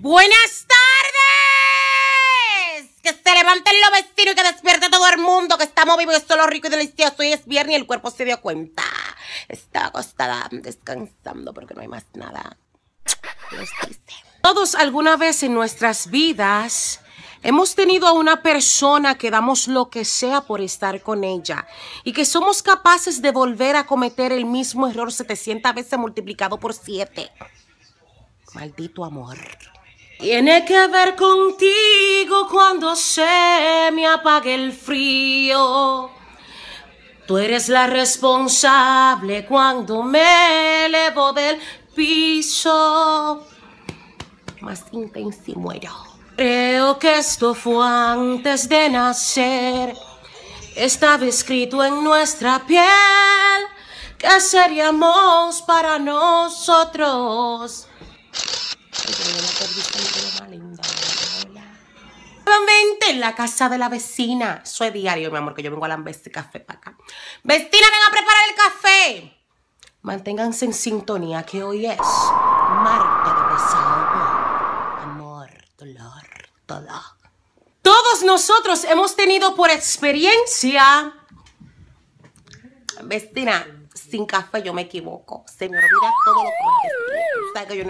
Buenas tardes. Que se levanten los vestidos y que despierte todo el mundo, que estamos vivos, y esto lo rico y delicioso. Hoy es viernes y el cuerpo se dio cuenta. Está acostada, descansando porque no hay más nada. Todos alguna vez en nuestras vidas hemos tenido a una persona que damos lo que sea por estar con ella y que somos capaces de volver a cometer el mismo error 700 veces multiplicado por 7. Maldito amor. Tiene que ver contigo cuando se me apague el frío. Tú eres la responsable cuando me elevo del piso. Más intenso muero. Creo que esto fue antes de nacer. Estaba escrito en nuestra piel que seríamos para nosotros en la casa de la vecina. Soy es diario, mi amor, que yo vengo a la este café para acá. Vecina, ven a preparar el café. Manténganse en sintonía que hoy es Marta de desahogo. Amor, dolor, dolor. Todos nosotros hemos tenido por experiencia. Vestina sin café yo me equivoco. Se me olvida todo lo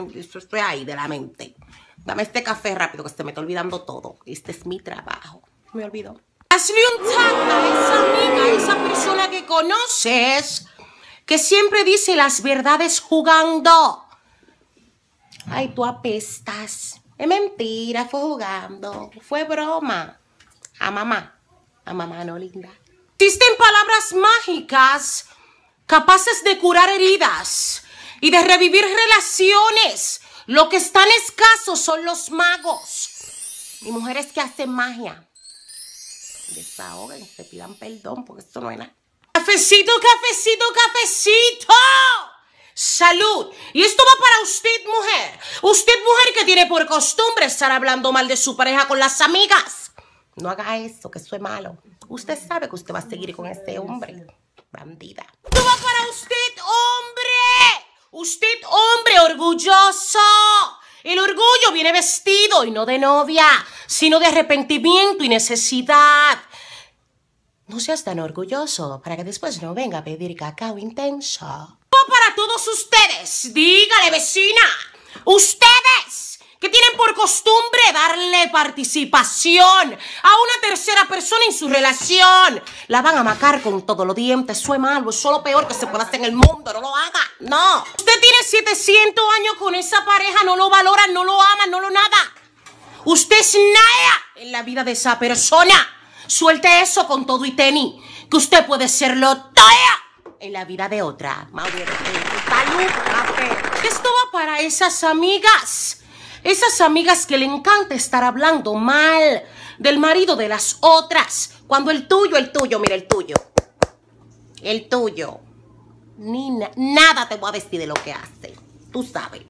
que que yo, estoy ahí de la mente. Dame este café rápido que se me está olvidando todo. Este es mi trabajo. Me olvidó. Hazle un tag a esa amiga, a esa persona que conoces, que siempre dice las verdades jugando. Ay, tú apestas. Es mentira, fue jugando. Fue broma. A mamá. A mamá no linda. Existen palabras mágicas capaces de curar heridas y de revivir relaciones. Lo que están escasos son los magos y mujeres que hacen magia. Desahoguen, se pidan perdón porque esto no es nada. Cafecito, cafecito, cafecito. Salud. Y esto va para usted, mujer. Usted, mujer que tiene por costumbre estar hablando mal de su pareja con las amigas. No haga eso, que eso es malo. Usted sabe que usted va a seguir con este hombre. Bandida para usted, hombre. Usted, hombre orgulloso. El orgullo viene vestido y no de novia, sino de arrepentimiento y necesidad. No seas tan orgulloso para que después no venga a pedir cacao intenso. Para todos ustedes, dígale vecina, ustedes que tienen por costumbre darle participación a una tercera persona en su relación. La van a macar con todos los dientes. Eso es malo, es lo peor que se puede hacer en el mundo. No lo haga, no. Usted tiene 700 años con esa pareja, no lo valora, no lo ama, no lo nada. Usted es nada en la vida de esa persona. Suelte eso con todo y tenis, que usted puede serlo todo en la vida de otra. Esto va para esas amigas esas amigas que le encanta estar hablando mal del marido de las otras. Cuando el tuyo, el tuyo, mira, el tuyo. El tuyo. Ni nada te voy a decir de lo que hace. Tú sabes.